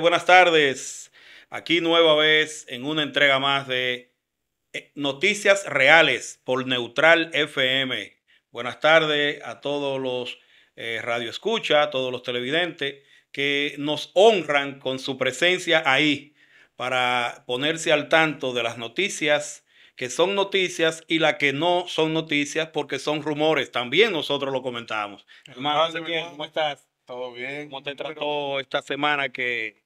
buenas tardes. Aquí nueva vez en una entrega más de eh, Noticias Reales por Neutral FM. Buenas tardes a todos los eh, radio escucha, a todos los televidentes que nos honran con su presencia ahí para ponerse al tanto de las noticias que son noticias y las que no son noticias porque son rumores. También nosotros lo comentábamos. Hermano, ¿cómo estás? Todo bien. ¿Cómo te trató esta semana que,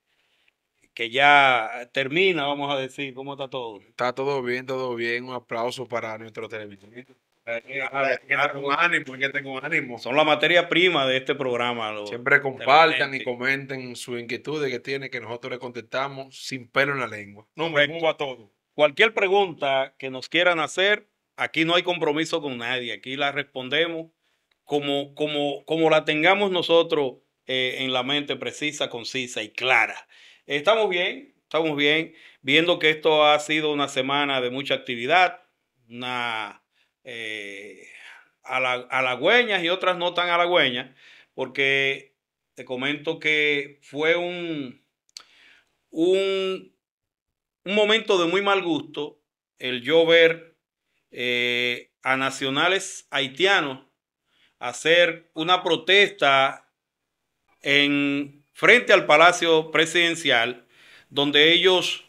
que ya termina, vamos a decir? ¿Cómo está todo? Está todo bien, todo bien. Un aplauso para nuestro televisor. Eh, ánimo, que tengo ánimo. Son la materia prima de este programa. Siempre compartan y comenten sus inquietudes que tienen, que nosotros le contestamos sin pelo en la lengua. No, me a todo. Cualquier pregunta que nos quieran hacer, aquí no hay compromiso con nadie. Aquí la respondemos como, como, la tengamos nosotros eh, en la mente precisa, concisa y clara. Estamos bien, estamos bien, viendo que esto ha sido una semana de mucha actividad, una eh, halagüeñas y otras no tan halagüeñas, porque te comento que fue un, un, momento de muy mal gusto el yo ver eh, a nacionales haitianos hacer una protesta en frente al Palacio Presidencial, donde ellos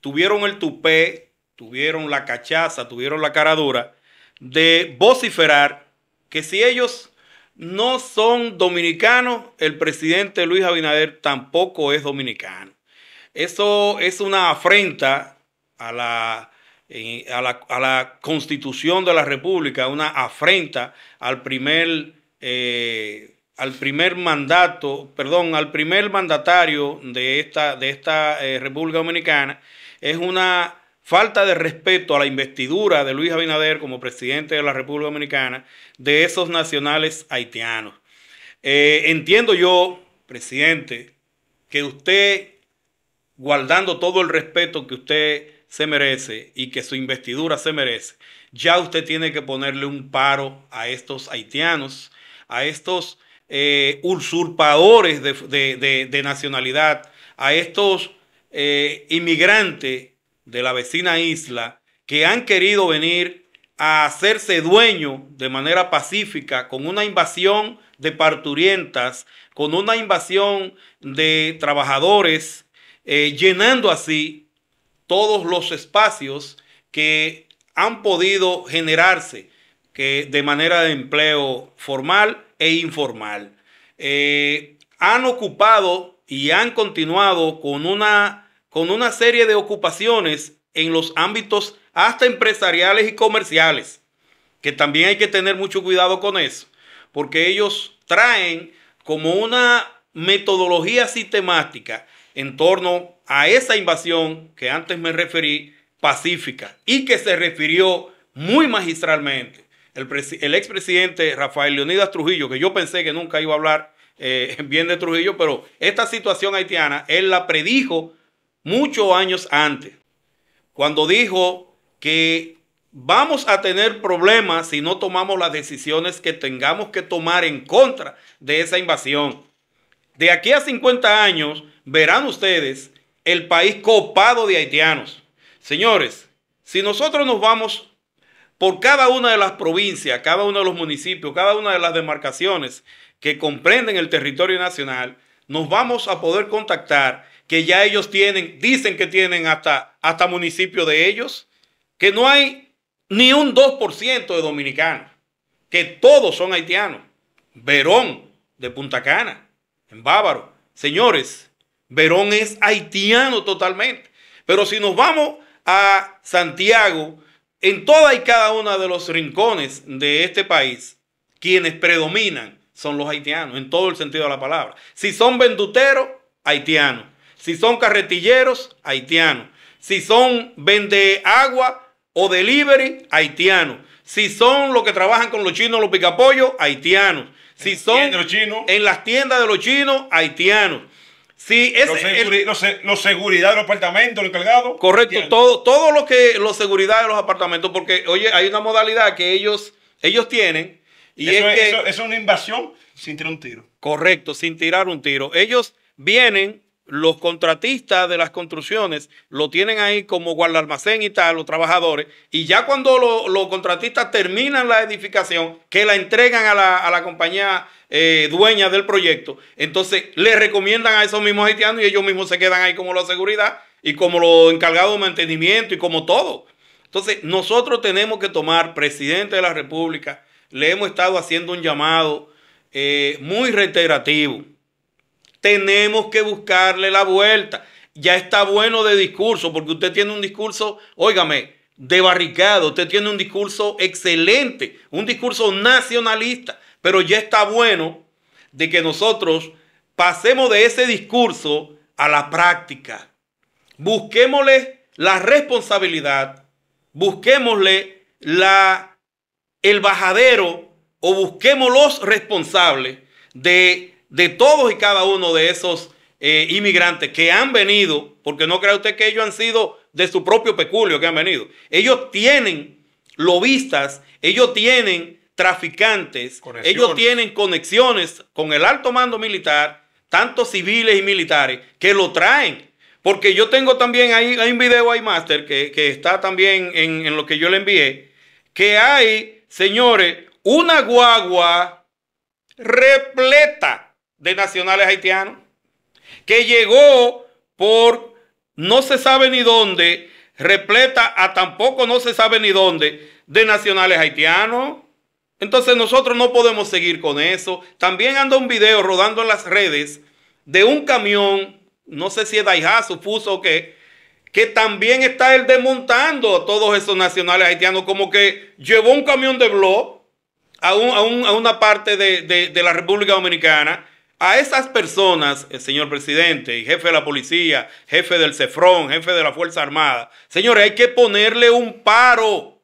tuvieron el tupé, tuvieron la cachaza, tuvieron la cara dura de vociferar que si ellos no son dominicanos, el presidente Luis Abinader tampoco es dominicano. Eso es una afrenta a la a, la, constitución de la República, una afrenta al primer, eh, al primer mandato, perdón, al primer mandatario de esta, de esta eh, República Dominicana, es una falta de respeto a la investidura de Luis Abinader como presidente de la República Dominicana de esos nacionales haitianos. Eh, entiendo yo, presidente, que usted, guardando todo el respeto que usted se merece y que su investidura se merece, ya usted tiene que ponerle un paro a estos haitianos, a estos eh, usurpadores de, nacionalidad, a estos eh, inmigrantes de la vecina isla que han querido venir a hacerse dueño de manera pacífica con una invasión de parturientas, con una invasión de trabajadores, eh, llenando así todos los espacios que han podido generarse que de manera de empleo formal e informal. Eh, han ocupado y han continuado con una, con una serie de ocupaciones en los ámbitos hasta empresariales y comerciales, que también hay que tener mucho cuidado con eso, porque ellos traen como una metodología sistemática en torno a esa invasión que antes me referí, pacífica, y que se refirió muy magistralmente el, expresidente Rafael Leonidas Trujillo, que yo pensé que nunca iba a hablar eh, bien de Trujillo, pero esta situación haitiana él la predijo muchos años antes, cuando dijo que vamos a tener problemas si no tomamos las decisiones que tengamos que tomar en contra de esa invasión. De aquí a 50 años, verán ustedes el país copado de haitianos. Señores, si nosotros nos vamos por cada una de las provincias, cada uno de los municipios, cada una de las demarcaciones que comprenden el territorio nacional, nos vamos a poder contactar que ya ellos tienen, dicen que tienen hasta, hasta municipio de ellos, que no hay ni un 2% de dominicanos, que todos son haitianos. Verón, de Punta Cana, en Bávaro. Señores, Verón es haitiano totalmente. Pero si nos vamos a Santiago, en toda y cada uno de los rincones de este país, quienes predominan son los haitianos, en todo el sentido de la palabra. Si son venduteros, haitianos. Si son carretilleros, haitianos. Si son vende agua o delivery, haitianos. Si son los que trabajan con los chinos, los picapollos, haitianos. Si son en las tiendas de los chinos, haitianos. Sí, es los, seguridad de los apartamentos, los cargado Correcto, todo, todo lo que los seguridad de los apartamentos, porque oye, hay una modalidad que ellos, ellos tienen. Y es, eso es una invasión sin tirar un tiro. Correcto, sin tirar un tiro. Ellos vienen los contratistas de las construcciones lo tienen ahí como guarda-almacén y tal, los trabajadores, y ya cuando los contratistas terminan la edificación, que la entregan a la, compañía eh, dueña del proyecto, entonces le recomiendan a esos mismos haitianos y ellos mismos se quedan ahí como la seguridad y como los encargados de mantenimiento y como todo. Entonces nosotros tenemos que tomar, presidente de la República, le hemos estado haciendo un llamado eh, muy reiterativo tenemos que buscarle la vuelta. Ya está bueno de discurso, porque usted tiene un discurso, óigame, de barricado, usted tiene un discurso excelente, un discurso nacionalista, pero ya está bueno de que nosotros pasemos de ese discurso a la práctica. Busquémosle la responsabilidad, busquémosle la, el bajadero o busquemos los responsables de de todos y cada uno de esos eh, inmigrantes que han venido, porque no cree usted que ellos han sido de su propio peculio que han venido. Ellos tienen lobistas, ellos tienen traficantes, ellos tienen conexiones con el alto mando militar, tanto civiles y militares, que lo traen. Porque yo tengo también, ahí, hay un video, hay master que, está también en, en lo que yo le envié, que hay, señores, una guagua repleta de nacionales haitianos, que llegó por no se sabe ni dónde, repleta a tampoco no se sabe ni dónde, de nacionales haitianos. Entonces nosotros no podemos seguir con eso. También anda un video rodando en las redes de un camión, no sé si es Daihatsu, puso o qué, que también está él desmontando a todos esos nacionales haitianos, como que llevó un camión de blog a, una parte de la República Dominicana a esas personas, señor presidente, jefe de la policía, jefe del Cefrón, jefe de la Fuerza Armada, señores, hay que ponerle un paro.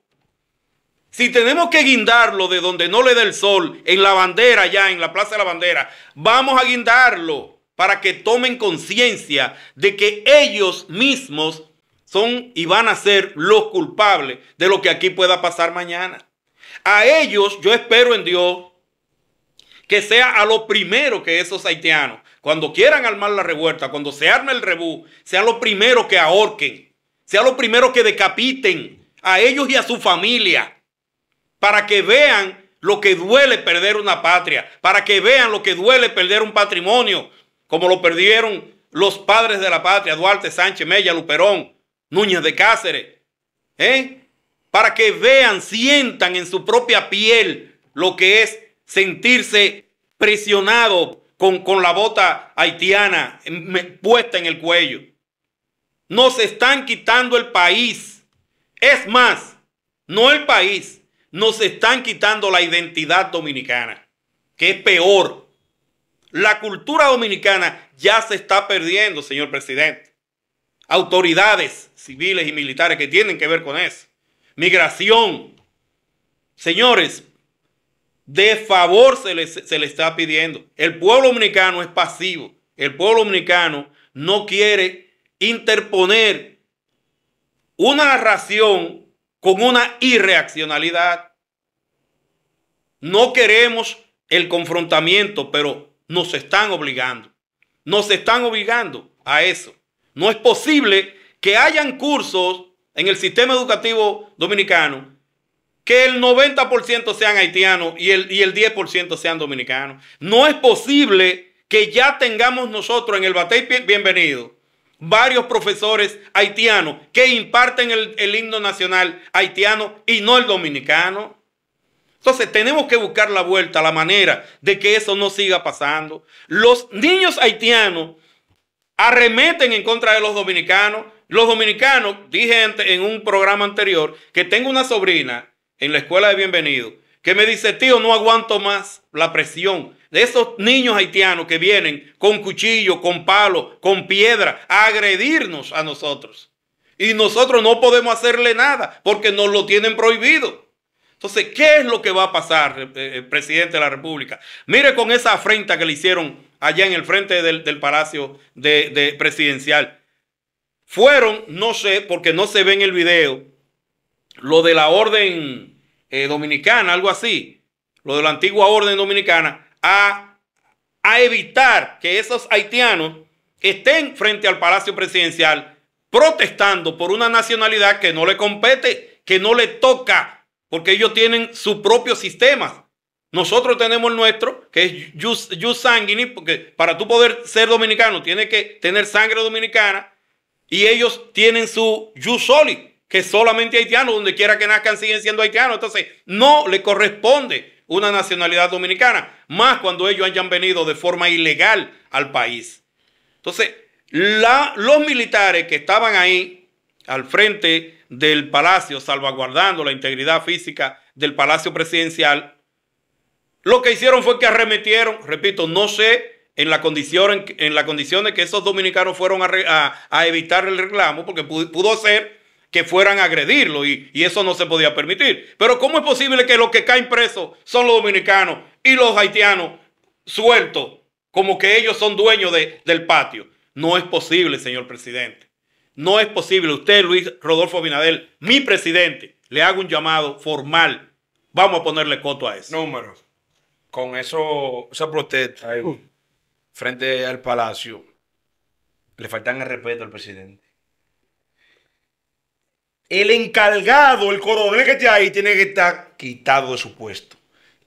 Si tenemos que guindarlo de donde no le dé el sol, en la bandera, ya en la Plaza de la Bandera, vamos a guindarlo para que tomen conciencia de que ellos mismos son y van a ser los culpables de lo que aquí pueda pasar mañana. A ellos yo espero en Dios que sea a lo primero que esos haitianos, cuando quieran armar la revuelta, cuando se arme el rebú, sea lo primero que ahorquen, sea lo primero que decapiten a ellos y a su familia, para que vean lo que duele perder una patria, para que vean lo que duele perder un patrimonio, como lo perdieron los padres de la patria, Duarte, Sánchez, Mella, Luperón, Núñez de Cáceres, ¿eh? para que vean, sientan en su propia piel lo que es sentirse presionado con, la bota haitiana puesta en el cuello. Nos están quitando el país. Es más, no el país, nos están quitando la identidad dominicana, que es peor. La cultura dominicana ya se está perdiendo, señor presidente. Autoridades civiles y militares que tienen que ver con eso. Migración. Señores, de favor se le, está pidiendo. El pueblo dominicano es pasivo. El pueblo dominicano no quiere interponer una narración con una irreaccionalidad. No queremos el confrontamiento, pero nos están obligando. Nos están obligando a eso. No es posible que hayan cursos en el sistema educativo dominicano que el 90% sean haitianos y el, el 10% sean dominicanos. No es posible que ya tengamos nosotros en el Batey Bienvenido varios profesores haitianos que imparten el, el himno nacional haitiano y no el dominicano. Entonces tenemos que buscar la vuelta, la manera de que eso no siga pasando. Los niños haitianos arremeten en contra de los dominicanos. Los dominicanos, dije en un programa anterior, que tengo una sobrina en la escuela de bienvenido, que me dice, tío, no aguanto más la presión de esos niños haitianos que vienen con cuchillo, con palo, con piedra, a agredirnos a nosotros. Y nosotros no podemos hacerle nada porque nos lo tienen prohibido. Entonces, ¿qué es lo que va a pasar, eh, eh, presidente de la República? Mire con esa afrenta que le hicieron allá en el frente del, Palacio Presidencial. Fueron, no sé, porque no se ve en el video, lo de la orden eh, dominicana, algo así, lo de la antigua orden dominicana, a, a evitar que esos haitianos estén frente al Palacio Presidencial protestando por una nacionalidad que no le compete, que no le toca, porque ellos tienen su propio sistema. Nosotros tenemos el nuestro, que es jus, sanguini, porque para tú poder ser dominicano tienes que tener sangre dominicana, y ellos tienen su jus soli, que solamente haitianos, donde quiera que nazcan, siguen siendo haitianos. Entonces, no le corresponde una nacionalidad dominicana, más cuando ellos hayan venido de forma ilegal al país. Entonces, los militares que estaban ahí al frente del palacio, salvaguardando la integridad física del palacio presidencial, lo que hicieron fue que arremetieron, repito, no sé en la condición en, la de que esos dominicanos fueron a, evitar el reclamo, porque pudo ser que fueran a agredirlo y, eso no se podía permitir. Pero ¿cómo es posible que los que caen presos son los dominicanos y los haitianos sueltos como que ellos son dueños del patio? No es posible, señor presidente. No es posible. Usted, Luis Rodolfo Binadel, mi presidente, le hago un llamado formal. Vamos a ponerle coto a eso. Números. Con eso, esa protesta uh. frente al palacio, le faltan el respeto al presidente el encargado, el coronel que está ahí, tiene que estar quitado de su puesto.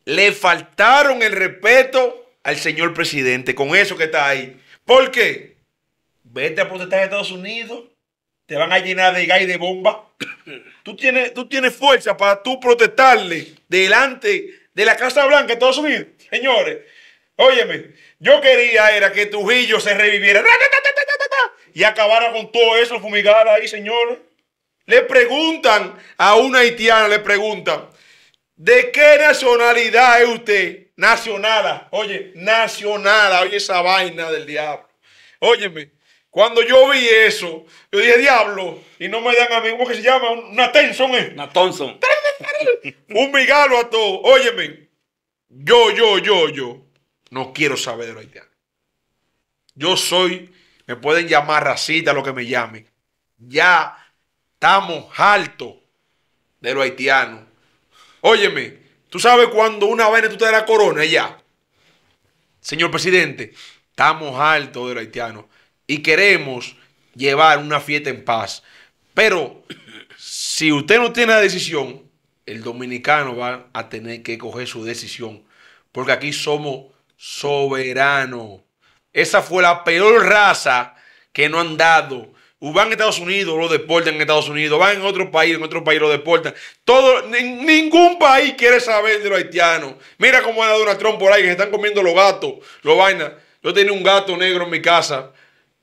Le faltaron el respeto al señor presidente con eso que está ahí. ¿Por qué? Vete a protestar a Estados Unidos, te van a llenar de gas y de bomba. Tú tienes, tú tienes fuerza para tú protestarle delante de la Casa Blanca de Estados Unidos. Señores, óyeme, yo quería era que Trujillo se reviviera y acabara con todo eso, fumigar ahí, señores. Le preguntan a una haitiana, le preguntan, ¿de qué nacionalidad es usted? Nacionala. Oye, Nacionala. Oye, esa vaina del diablo. Óyeme, cuando yo vi eso, yo dije, diablo, y no me dan a mí, ¿cómo que se llama? Una Tenson, ¿eh? Una Un migalo a todo. Óyeme, yo, yo, yo, yo, no quiero saber de los haitianos. Yo soy, me pueden llamar racista, lo que me llamen. Ya Estamos altos de los haitianos. Óyeme, tú sabes cuando una vaina tú te da la corona ya. Señor presidente, estamos altos de los haitianos y queremos llevar una fiesta en paz. Pero si usted no tiene la decisión, el dominicano va a tener que coger su decisión. Porque aquí somos soberanos. Esa fue la peor raza que no han dado van a Estados Unidos, lo deportan en Estados Unidos, van en otro país, en otro país lo deportan. Todo, ningún país quiere saber de los haitianos. Mira cómo anda Donald Trump por ahí, que se están comiendo los gatos, los vainas. Yo tenía un gato negro en mi casa,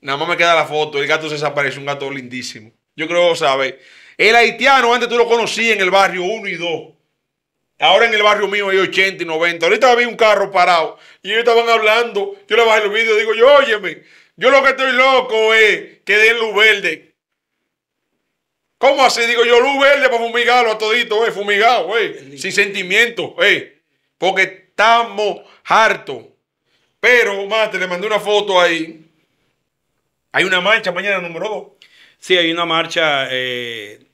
nada más me queda la foto, el gato se desapareció, un gato lindísimo. Yo creo, que ¿sabes? El haitiano antes tú lo conocías en el barrio 1 y 2. Ahora en el barrio mío hay 80 y 90. Ahorita vi un carro parado y ellos estaban hablando. Yo le bajé el vídeos y digo, yo, óyeme, yo lo que estoy loco es que den luz verde. ¿Cómo así? Digo yo, luz verde para fumigarlo a todito, güey, eh, fumigado, eh, sin sentimiento, eh, porque estamos hartos. Pero, mate, le mandé una foto ahí. Hay una marcha mañana número 2. Sí, hay una marcha.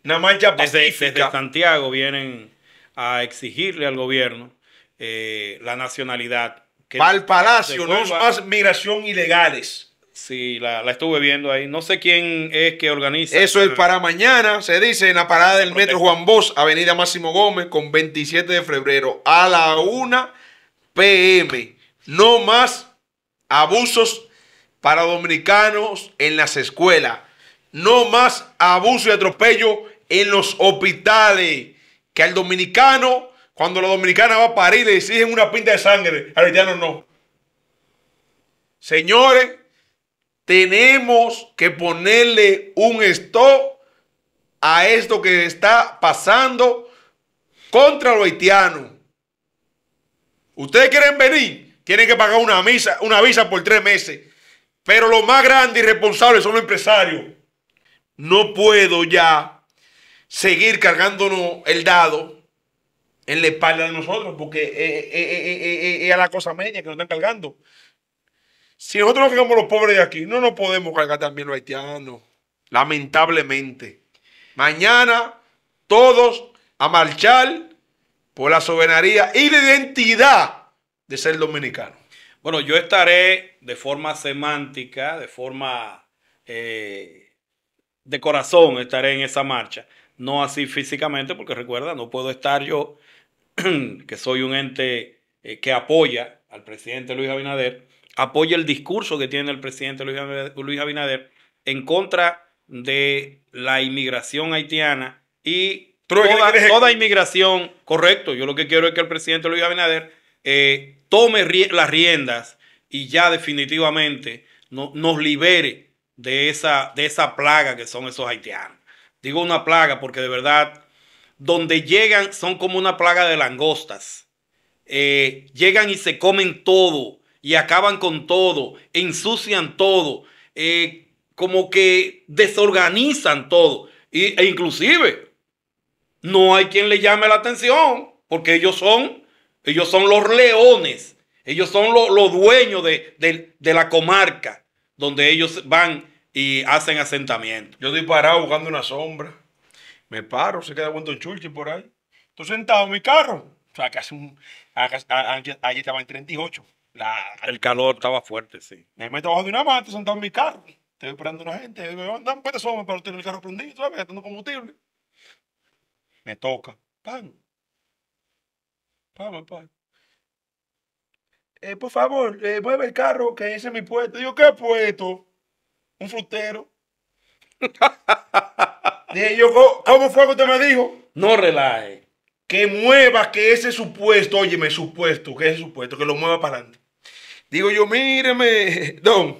una marcha pacífica. Desde, Santiago vienen a exigirle al gobierno la nacionalidad Para el palacio, no más migración ilegales. Sí, la, estuve viendo ahí. No sé quién es que organiza. Eso es para mañana, se dice, en la parada del Metro Juan Bosch, Avenida Máximo Gómez, con 27 de febrero, a la 1 pm. No más abusos para dominicanos en las escuelas. No más abuso y atropello en los hospitales. Que al dominicano, cuando la dominicana va a parir, le exigen una pinta de sangre. Al haitiano no. Señores, tenemos que ponerle un stop a esto que está pasando contra los haitianos. Ustedes quieren venir, tienen que pagar una, una visa por tres meses. Pero los más grandes y responsables son los empresarios. No puedo ya seguir cargándonos el dado en la espalda de nosotros, porque es, es a la cosa media que nos están cargando. Si nosotros nos los pobres de aquí, no nos podemos cargar también los haitianos. Lamentablemente. Mañana, todos a marchar por la soberanía y la identidad de ser dominicano. Bueno, yo estaré de forma semántica, de forma eh, de corazón, estaré en esa marcha. No así físicamente, porque recuerda, no puedo estar yo, que soy un ente eh, que apoya al presidente Luis Abinader apoya el discurso que tiene el presidente Luis Abinader en contra de la inmigración haitiana y toda, inmigración, correcto, yo lo que quiero es que el presidente Luis Abinader eh, tome las riendas y ya definitivamente nos libere de esa, de esa plaga que son esos haitianos. Digo una plaga porque de verdad, donde llegan son como una plaga de langostas. Eh, llegan y se comen todo y acaban con todo, ensucian todo, eh, como que desorganizan todo. e inclusive no hay quien le llame la atención, porque ellos son, ellos son los leones, ellos son los dueños de, la comarca donde ellos van y hacen asentamiento. Yo estoy parado buscando una sombra. Me paro, se queda en Churchill por ahí. Estoy sentado en mi carro. O sea, un, allí estaba en 38. La, el calor estaba fuerte, sí. Me meto abajo de una mata, sentado en mi carro. Estoy esperando a una gente. Me van a dar un pero tiene el carro prendido, ¿sabes? Gastando combustible. Me toca. Pan. Pan, pan. Eh, por favor, eh, mueve el carro, que ese es mi puesto. Digo, ¿qué puesto? Un frutero. Dije yo, ¿cómo fue que usted me dijo? No relaje que mueva que ese supuesto, óyeme, supuesto, que ese supuesto, que lo mueva para adelante. Digo yo, míreme, don,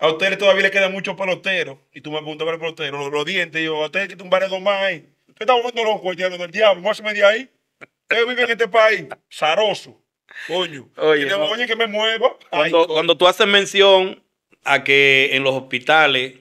a ustedes todavía le queda mucho pelotero. Y tú me preguntas para el pelotero, los, dientes, yo, a ustedes que tumbar dos más ahí. Usted está volviendo loco, del diablo, me de ahí. Ustedes viven en este país, zaroso, coño. Oye, que, oye, que me mueva. cuando tú haces mención a que en los hospitales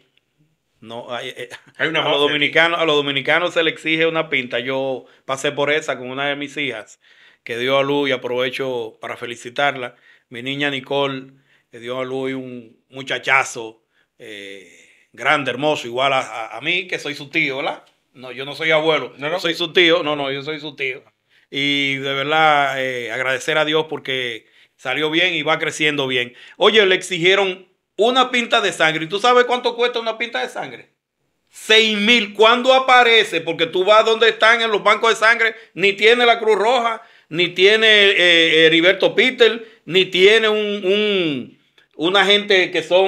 no, hay, eh, hay una a, los dominicanos, a los dominicanos se le exige una pinta. Yo pasé por esa con una de mis hijas que dio a luz y aprovecho para felicitarla. Mi niña Nicole le dio a luz un muchachazo eh, grande, hermoso, igual a, mí, que soy su tío, ¿verdad? No, yo no soy abuelo, no, no. soy su tío, no, no, yo soy su tío. Y de verdad, eh, agradecer a Dios porque salió bien y va creciendo bien. Oye, le exigieron una pinta de sangre. ¿Y tú sabes cuánto cuesta una pinta de sangre? 6 mil. ¿Cuándo aparece? Porque tú vas donde están en los bancos de sangre, ni tiene la Cruz Roja, ni tiene eh, Heriberto Peter, ni tiene un, un, una gente que son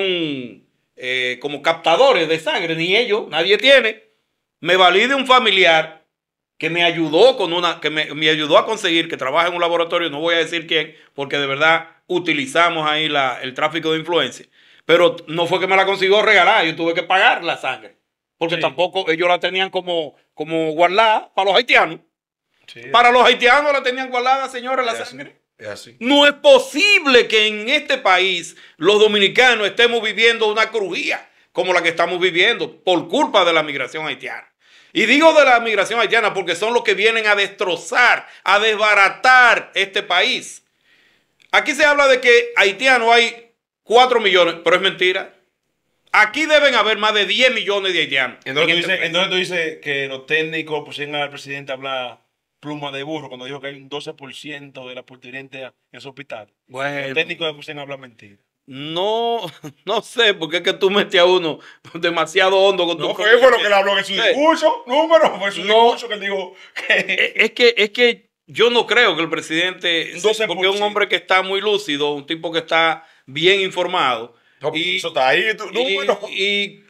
eh, como captadores de sangre, ni ellos, nadie tiene. Me valide un familiar que me ayudó con una, que me, ayudó a conseguir que trabaja en un laboratorio, no voy a decir quién, porque de verdad utilizamos ahí el tráfico de influencia. Pero no fue que me la consiguió regalar, yo tuve que pagar la sangre. Porque tampoco ellos la tenían como, como guardada para los haitianos. para los haitianos la tenían guardada, señores, la sangre. No es posible que en este país los dominicanos estemos viviendo una crujía como la que estamos viviendo por culpa de la migración haitiana. Y digo de la migración haitiana porque son los que vienen a destrozar, a desbaratar este país. Aquí se habla de que haitiano hay 4 millones, pero es mentira. Aquí deben haber más de 10 millones de haitianos. Entonces, este tú, dices, que los técnicos pusieron al presidente a hablar pluma de burro cuando dijo que hay un 12% de la pertinente en su hospital. Bueno. Los técnicos pusieron a hablar mentira. No, no sé, porque es que tú metes a uno demasiado hondo con tu No, fue lo que habló en su discurso, discurso que él dijo e-, Es que, es que yo no creo que el presidente, porque es un hombre que está muy lúcido, un tipo que está bien informado. y, eso está y,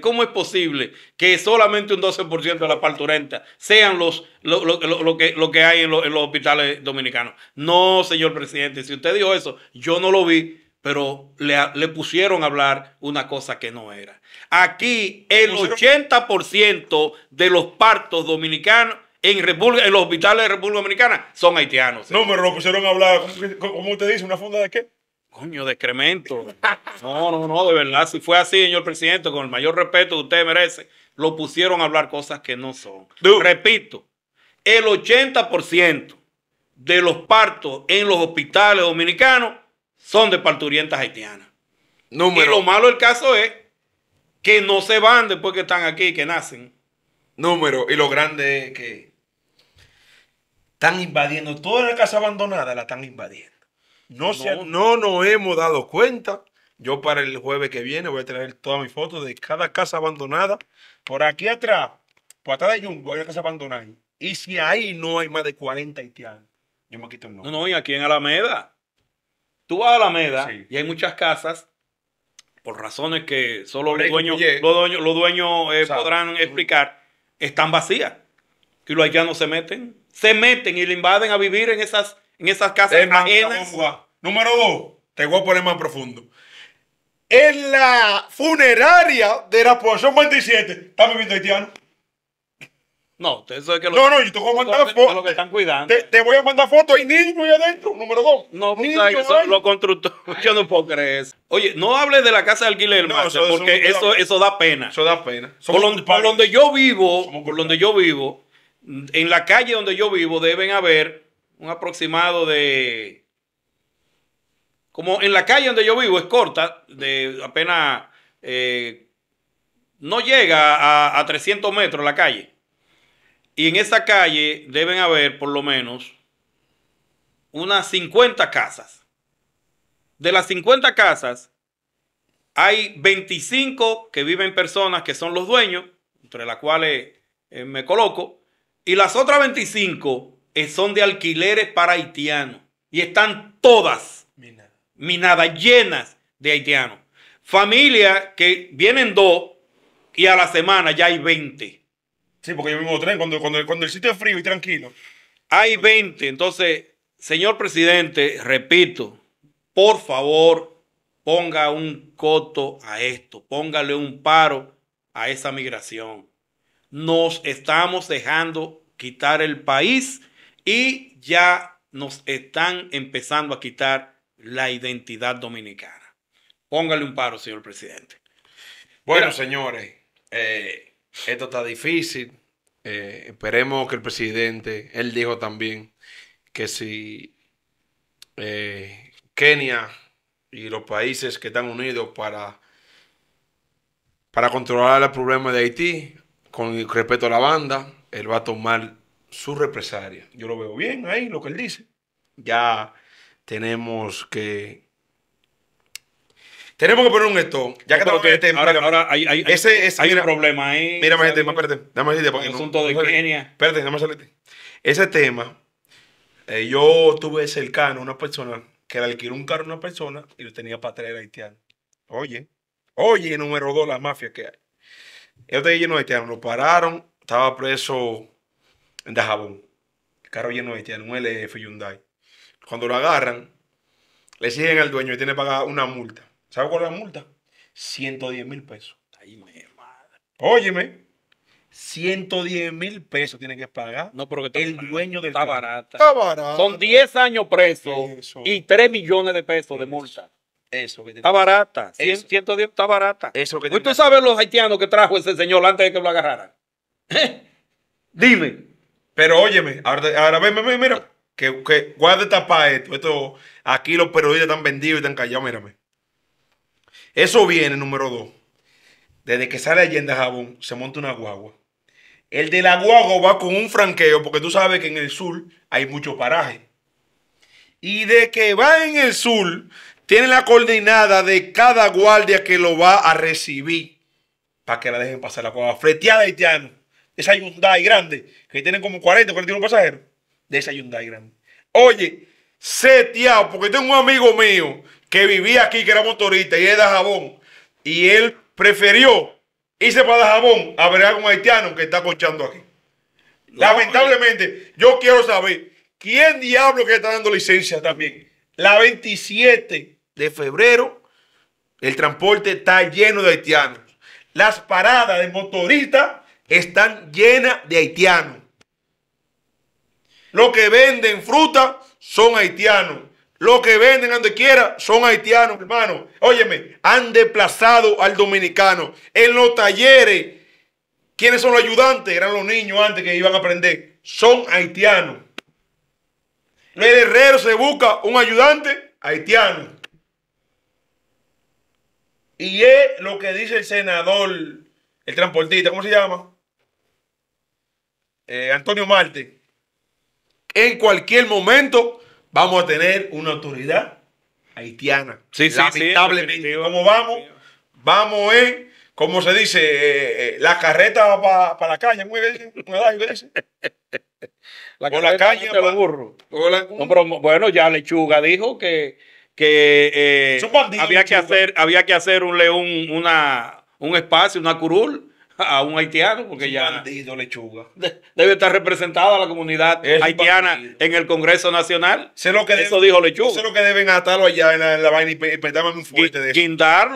¿cómo es posible que solamente un 12% de la parturenta sean los, lo, que, lo que hay en, los hospitales dominicanos? No, señor presidente, si usted dijo eso, yo no lo vi pero le, le, pusieron a hablar una cosa que no era. Aquí el 80% de los partos dominicanos en, en los hospitales de República Dominicana son haitianos. No, pero lo pusieron a hablar, ¿cómo usted dice? ¿Una funda de qué? Coño, decremento. No, no, no, de verdad. Si fue así, señor presidente, con el mayor respeto que usted merece, lo pusieron a hablar cosas que no son. Repito, el 80% de los partos en los hospitales dominicanos son de parturientas haitianas. Número. Y lo malo del caso es que no se van después que están aquí, que nacen. Número. Y lo grande es que están invadiendo. Toda la casa abandonada la están invadiendo. No, no nos hemos dado cuenta. Yo para el jueves que viene voy a traer todas mis fotos de cada casa abandonada. Por aquí atrás, por atrás de Jumbo, hay una casa abandonada. Y si ahí no hay más de 40 haitianos, yo me quito el nombre. No, no, y aquí en Alameda. Tú vas a Alameda y hay muchas casas, por razones que solo los dueños, los dueños, eh, podrán explicar, están vacías. Y los haitianos se meten, se meten y le invaden a vivir en esas en esas casas ajenas. Número dos, te voy a poner más profundo. En la funeraria de la población 47. ¿Estás viviendo haitiano? No, eso es que lo, No, no, yo te voy a mandar fotos. Te, voy a mandar fotos. Hay niños ahí adentro, número dos. No, porque eso, los constructores. Yo no puedo creer eso. Oye, no hables de la casa de alquiler, no, porque eso, da, eso da pena. Eso da pena. por donde, yo vivo, por donde yo vivo, en la calle donde yo vivo deben haber un aproximado de... Como en la calle donde yo vivo es corta, de apenas... Eh, no llega a, 300 metros la calle. Y en esa calle deben haber por lo menos unas 50 casas. De las 50 casas, hay 25 que viven personas que son los dueños, entre las cuales eh, me coloco, y las otras 25 eh, son de alquileres para haitianos. Y están todas minadas, llenas de haitianos. familia que vienen dos y a la semana ya hay 20. Sí, porque yo mismo tren, cuando, cuando, cuando el sitio es frío y tranquilo. Hay 20. Entonces, señor presidente, repito, por favor, ponga un coto a esto, póngale un paro a esa migración. Nos estamos dejando quitar el país y ya nos están empezando a quitar la identidad dominicana. Póngale un paro, señor presidente. Bueno, señores, eh, esto está difícil. Eh, esperemos que el presidente, él dijo también que si eh, Kenia y los países que están unidos para, para controlar el problema de Haití con respeto a la banda, él va a tomar su represaria, Yo lo veo bien ahí, lo que él dice. Ya tenemos que... Tenemos que poner un esto. Ya que estamos en este Ahora, ahora hay, hay, hay un problema ahí. Mira, más gente, más, espérate. Dame el asunto de Kenia. Espérate, salirte. Ese tema, eh, yo tuve cercano a una persona que le alquiló un carro a una persona y lo tenía para traer a haitiano. Oye, oye, número dos, la mafia que hay. Ellos te no haitiano, lo pararon, estaba preso en Dajabón. El carro lleno de haitianos, un LF Hyundai. Cuando lo agarran, le siguen al dueño y tiene que pagar una multa. ¿Sabe cuál es la multa? 110 mil pesos. Ay, mi madre. Óyeme. 110 mil pesos tiene que pagar no, porque el dueño del Está barata. Está barata. Son 10 años presos y 3 millones de pesos de multa. Eso Está barata. 110 está barata. Eso que ¿Usted sabe los haitianos que trajo ese señor antes de que lo agarraran? Dime. Pero óyeme, ahora, ahora ven, mira, que, que guarda tapa esto, esto, aquí los periodistas están vendidos y están callados, mírame. Eso viene, número dos. Desde que sale Allende Jabón, se monta una guagua. El de la guagua va con un franqueo, porque tú sabes que en el sur hay mucho paraje. Y de que va en el sur, tiene la coordinada de cada guardia que lo va a recibir para que la dejen pasar la guagua. Freteada y haitiano esa Hyundai grande, que tienen como 40 41 pasajeros, de esa Hyundai grande. Oye, seteado, porque tengo un amigo mío que vivía aquí, que era motorista, y era jabón, y él prefirió irse para jabón a ver algún haitiano que está cochando aquí. Lamentablemente, eh. yo quiero saber quién diablo que está dando licencia también. La 27 de febrero, el transporte está lleno de haitianos. Las paradas de motoristas están llenas de haitianos. Los que venden fruta son haitianos. Los que venden donde quiera son haitianos, hermano. Óyeme, han desplazado al dominicano. En los talleres, ¿quiénes son los ayudantes? Eran los niños antes que iban a aprender. Son haitianos. el herrero se busca un ayudante haitiano. Y es lo que dice el senador, el transportista, ¿cómo se llama? Eh, Antonio Marte, en cualquier momento vamos a tener una autoridad haitiana. Sí, sí, Lamentablemente, como vamos, vamos en, como se dice, eh, eh, la carreta para la caña, muy bien, la caña burro. bueno, ya Lechuga dijo que, había, que hacer, había que hacer un león, un espacio, una curul a un haitiano, porque ya. lechuga. Debe estar representada la comunidad haitiana en el Congreso Nacional. que eso dijo lechuga. Sé lo que deben atarlo allá en la, vaina y pintarlo un fuerte de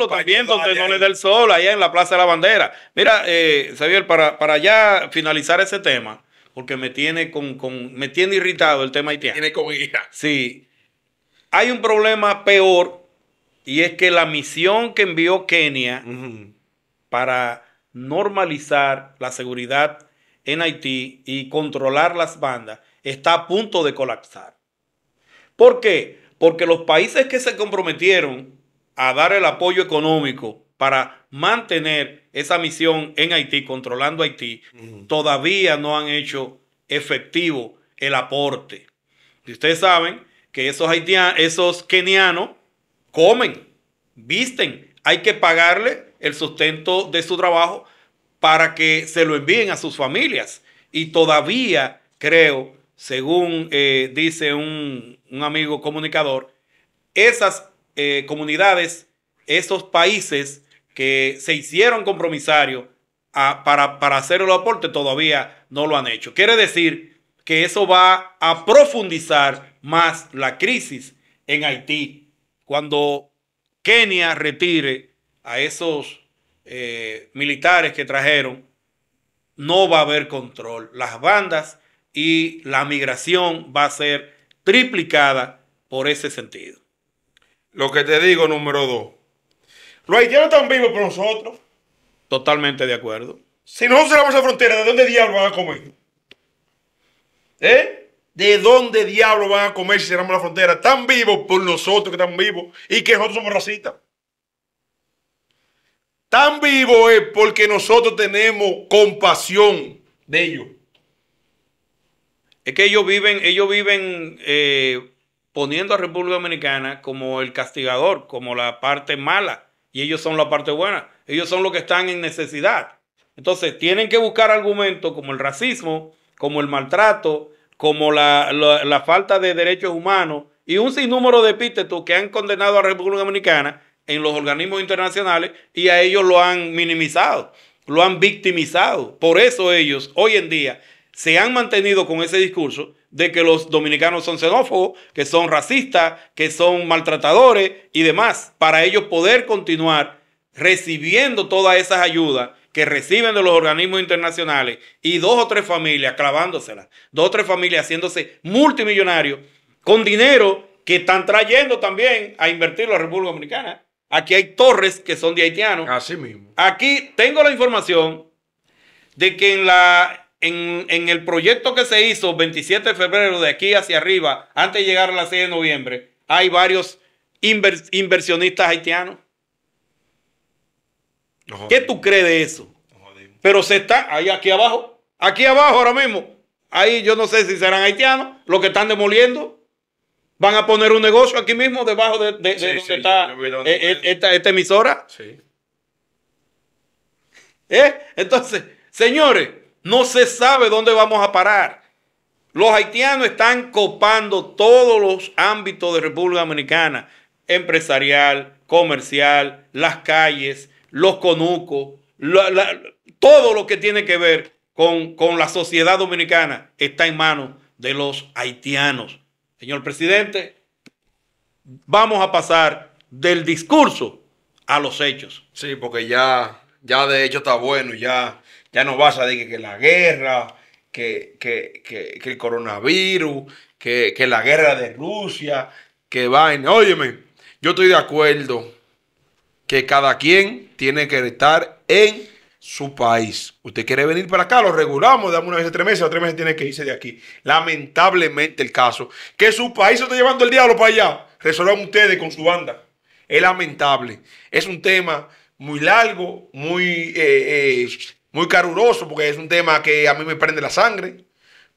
también, donde no le dé el sol, allá en la Plaza de la Bandera. Mira, eh, Xavier, para, para ya finalizar ese tema, porque me tiene, con, me tiene irritado el tema haitiano. Tiene con ira. Sí. Hay un problema peor y es que la misión que envió Kenia para normalizar la seguridad en Haití y controlar las bandas está a punto de colapsar. ¿Por qué? Porque los países que se comprometieron a dar el apoyo económico para mantener esa misión en Haití, controlando Haití, todavía no han hecho efectivo el aporte. Y ustedes saben que esos esos kenianos comen, visten, hay que pagarle el sustento de su trabajo para que se lo envíen a sus familias. Y todavía creo, según eh, dice un, amigo comunicador, esas eh, comunidades, esos países que se hicieron compromisarios para, para hacer el aporte, todavía no lo han hecho. Quiere decir que eso va a profundizar más la crisis en Haití cuando Kenia retire a esos eh, militares que trajeron, no va a haber control. Las bandas y la migración va a ser triplicada por ese sentido. Lo que te digo, número dos. Los haitianos están vivos por nosotros. Totalmente de acuerdo. Si no cerramos la frontera, ¿de dónde diablos van a comer? ¿Eh? ¿De dónde diablos van a comer si cerramos la frontera? Están vivos por nosotros que están vivos y que nosotros somos racistas. Tan vivo es porque nosotros tenemos compasión de ellos. Es que ellos viven, ellos viven eh, poniendo a República Dominicana como el castigador, como la parte mala, y ellos son la parte buena. Ellos son los que están en necesidad. Entonces tienen que buscar argumentos como el racismo, como el maltrato, como la, falta de derechos humanos y un sinnúmero de epítetos que han condenado a República Dominicana en los organismos internacionales y a ellos lo han minimizado, lo han victimizado. Por eso ellos hoy en día se han mantenido con ese discurso de que los dominicanos son xenófobos, que son racistas, que son maltratadores y demás, para ellos poder continuar recibiendo todas esas ayudas que reciben de los organismos internacionales y dos o tres familias clavándoselas, dos o tres familias haciéndose multimillonarios con dinero que están trayendo también a invertir la República Dominicana. Aquí hay torres que son de haitianos. Así mismo. Aquí tengo la información de que en, la, en, el proyecto que se hizo 27 de febrero de aquí hacia arriba, antes de llegar a la 6 de noviembre, hay varios inversionistas haitianos. ¿Qué tú crees de eso? Pero se está ahí aquí abajo, aquí abajo ahora mismo. Ahí yo no sé si serán haitianos los que están demoliendo. Van a poner un negocio aquí mismo, debajo de, donde está eh, eh, esta, emisora. Sí. ¿Eh? Entonces, señores, no se sabe dónde vamos a parar. Los haitianos están copando todos los ámbitos de República Dominicana, empresarial, comercial, las calles, los conucos, todo lo que tiene que ver con, con la sociedad dominicana está en manos de los haitianos. Señor presidente, vamos a pasar del discurso a los hechos. Sí, porque ya, ya de hecho está bueno, ya, ya no vas a decir que la guerra, que, el coronavirus, que, la guerra de Rusia, que en. Óyeme, yo estoy de acuerdo que cada quien tiene que estar en su país. Usted quiere venir para acá, lo regulamos, damos una vez de tres meses, o tres meses tiene que irse de aquí. Lamentablemente el caso, que su país se está llevando el diablo para allá. Resolvan ustedes con su banda. Es lamentable. Es un tema muy largo, muy, eh, eh, muy caruroso, porque es un tema que a mí me prende la sangre,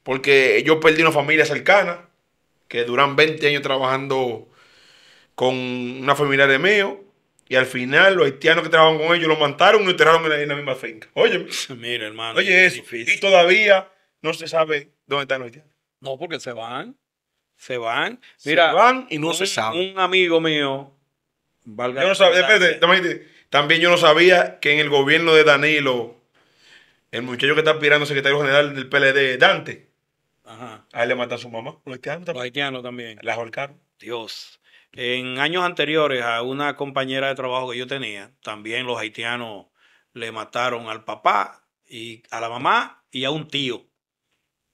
porque yo perdí una familia cercana, que duran 20 años trabajando con una familia de mío, y al final, los haitianos que trabajaban con ellos lo mataron y lo enterraron en la, misma finca. Oye, mira, hermano. Oye, eso. Y todavía no se sabe dónde están los haitianos. No, porque se van. Se van. Mira, se van y no se sabe. Un amigo mío, valga. Yo no sabía, espérate, también yo no sabía que en el gobierno de Danilo, el muchacho que está aspirando secretario general del PLD, Dante, Ajá. a él le mataron a su mamá. Los haitianos también. Los haitianos también. Las ahorcaron. Dios. En años anteriores a una compañera de trabajo que yo tenía, también los haitianos le mataron al papá y a la mamá y a un tío.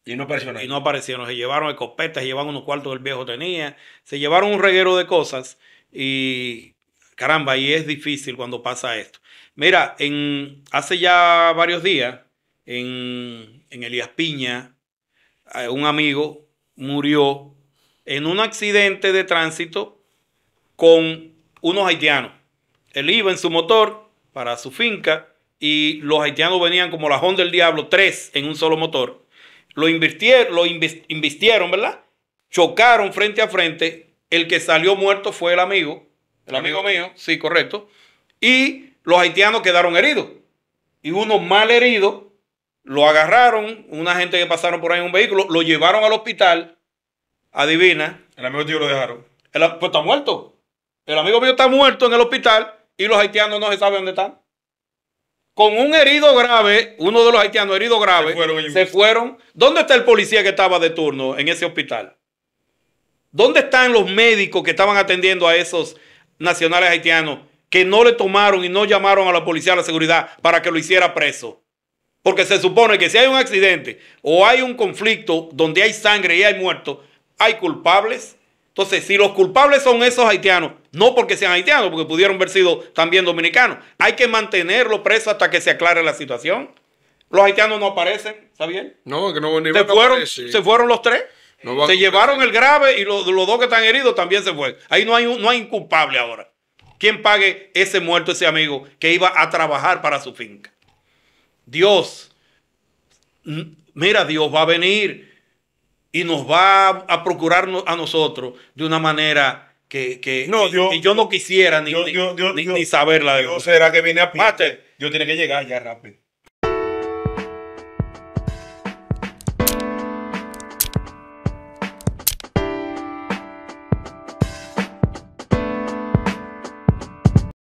Y no aparecieron. Y no aparecieron. Se llevaron escopetas, se llevaron unos cuartos que el viejo tenía, se llevaron un reguero de cosas y caramba, y es difícil cuando pasa esto. Mira, en, hace ya varios días, en, en Elías Piña, eh, un amigo murió en un accidente de tránsito con unos haitianos. Él iba en su motor para su finca y los haitianos venían como la Honda del Diablo, tres en un solo motor. Lo invirtieron, lo invistieron, ¿verdad? Chocaron frente a frente. El que salió muerto fue el amigo, el, amigo, mío, sí, correcto. Y los haitianos quedaron heridos. Y uno mal herido lo agarraron, una gente que pasaron por ahí en un vehículo, lo llevaron al hospital. Adivina. El amigo tío lo dejaron. pues está muerto. El amigo mío está muerto en el hospital y los haitianos no se sabe dónde están. Con un herido grave, uno de los haitianos herido grave, se fueron. ¿Dónde está el policía que estaba de turno en ese hospital? ¿Dónde están los médicos que estaban atendiendo a esos nacionales haitianos que no le tomaron y no llamaron a la policía a la seguridad para que lo hiciera preso? Porque se supone que si hay un accidente o hay un conflicto donde hay sangre y hay muertos, hay culpables. Entonces, si los culpables son esos haitianos, no porque sean haitianos, porque pudieron haber sido también dominicanos, hay que mantenerlos presos hasta que se aclare la situación. Los haitianos no aparecen, ¿está bien? No, que no, ni se, fueron, se fueron los tres. se llevaron el grave y los, dos que están heridos también se fueron. Ahí no hay, no hay inculpable ahora. ¿Quién pague ese muerto, ese amigo que iba a trabajar para su finca? Dios, mira, Dios va a venir y nos va a procurar a nosotros de una manera que, yo no quisiera ni, ni, saberla. De será que viene a Dios tiene que llegar ya rápido.